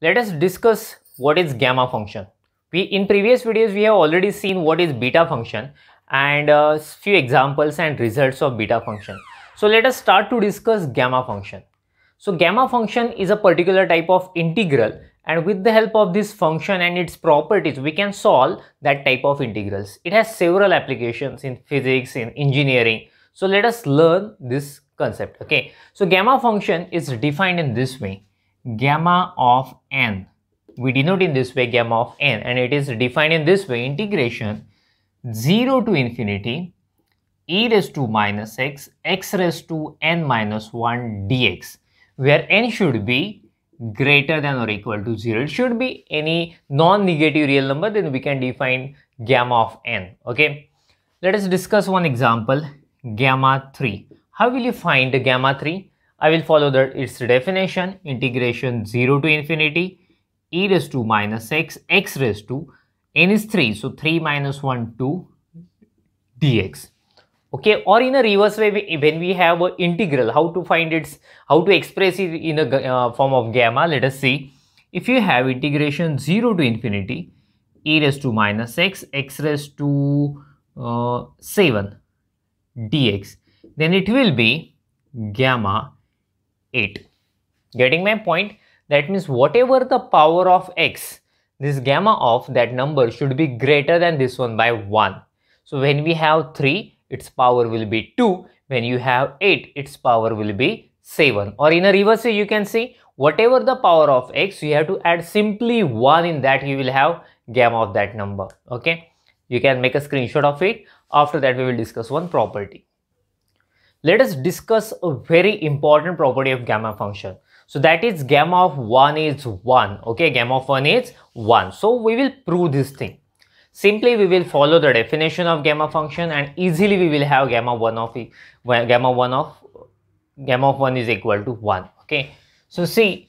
Let us discuss what is gamma function. We In previous videos, we have already seen what is beta function and uh, few examples and results of beta function. So let us start to discuss gamma function. So gamma function is a particular type of integral and with the help of this function and its properties we can solve that type of integrals. It has several applications in physics, in engineering. So let us learn this concept okay. So gamma function is defined in this way gamma of n. We denote in this way gamma of n and it is defined in this way integration 0 to infinity e raised to minus x x raised to n minus 1 dx where n should be greater than or equal to 0. It should be any non-negative real number then we can define gamma of n. Okay. Let us discuss one example gamma 3. How will you find gamma 3? I will follow that its definition integration 0 to infinity e raised to minus x x raised to n is 3 so 3 minus 1 2 dx okay or in a reverse way when we have an integral how to find its how to express it in a uh, form of gamma let us see if you have integration 0 to infinity e raised to minus x x raised to uh, 7 dx then it will be gamma 8. Getting my point? That means whatever the power of x, this gamma of that number should be greater than this one by 1. So when we have 3, its power will be 2. When you have 8, its power will be 7. Or in a reverse way, you can see whatever the power of x, you have to add simply 1 in that you will have gamma of that number. Okay. You can make a screenshot of it. After that, we will discuss one property let us discuss a very important property of gamma function. So that is gamma of 1 is 1. Okay, gamma of 1 is 1. So we will prove this thing. Simply we will follow the definition of gamma function and easily we will have gamma 1 of gamma 1 of gamma of 1 is equal to 1. Okay. So see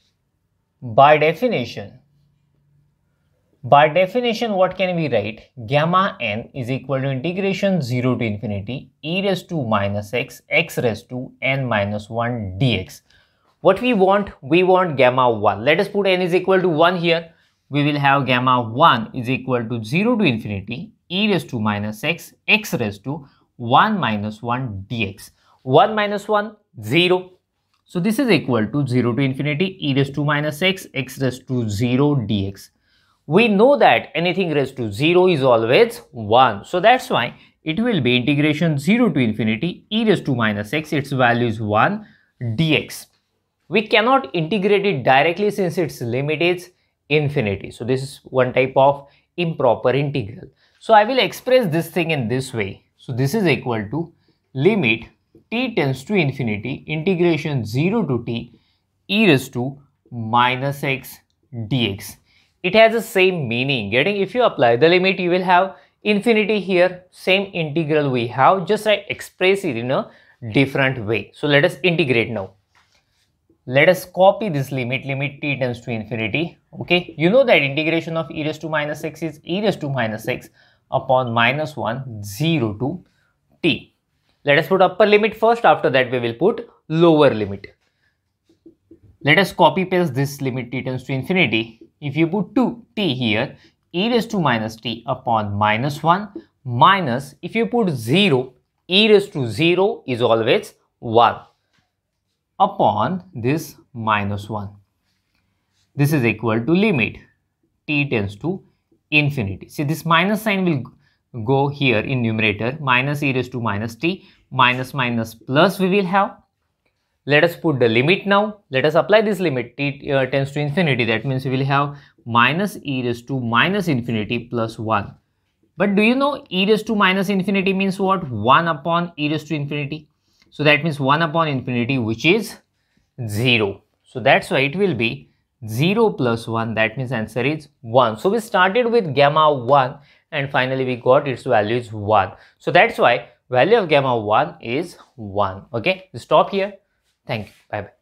by definition by definition, what can we write? Gamma n is equal to integration 0 to infinity e raised to minus x x raised to n minus 1 dx. What we want? We want gamma 1. Let us put n is equal to 1 here. We will have gamma 1 is equal to 0 to infinity e raised to minus x x raised to 1 minus 1 dx. 1 minus 1, 0. So this is equal to 0 to infinity e raised to minus x x raised to 0 dx we know that anything raised to 0 is always 1. So that's why it will be integration 0 to infinity e raised to minus x, its value is 1 dx. We cannot integrate it directly since its limit is infinity. So this is one type of improper integral. So I will express this thing in this way. So this is equal to limit t tends to infinity integration 0 to t e raised to minus x dx it has the same meaning. Getting if you apply the limit, you will have infinity here. Same integral we have. Just I express it in a different way. So let us integrate now. Let us copy this limit, limit t tends to infinity. Okay, you know that integration of e raised to minus x is e raised to minus x upon minus 1 0 to t. Let us put upper limit first, after that we will put lower limit. Let us copy paste this limit t tends to infinity if you put 2t here, e raised to minus t upon minus 1 minus, if you put 0, e raised to 0 is always 1 upon this minus 1. This is equal to limit t tends to infinity. See this minus sign will go here in numerator minus e raised to minus t minus minus plus we will have let us put the limit now let us apply this limit t uh, tends to infinity that means we will have minus e raised to minus infinity plus 1 but do you know e raised to minus infinity means what 1 upon e raised to infinity so that means 1 upon infinity which is 0 so that's why it will be 0 plus 1 that means answer is 1 so we started with gamma 1 and finally we got its value is 1 so that's why value of gamma 1 is 1 okay we stop here Thank you. Bye bye.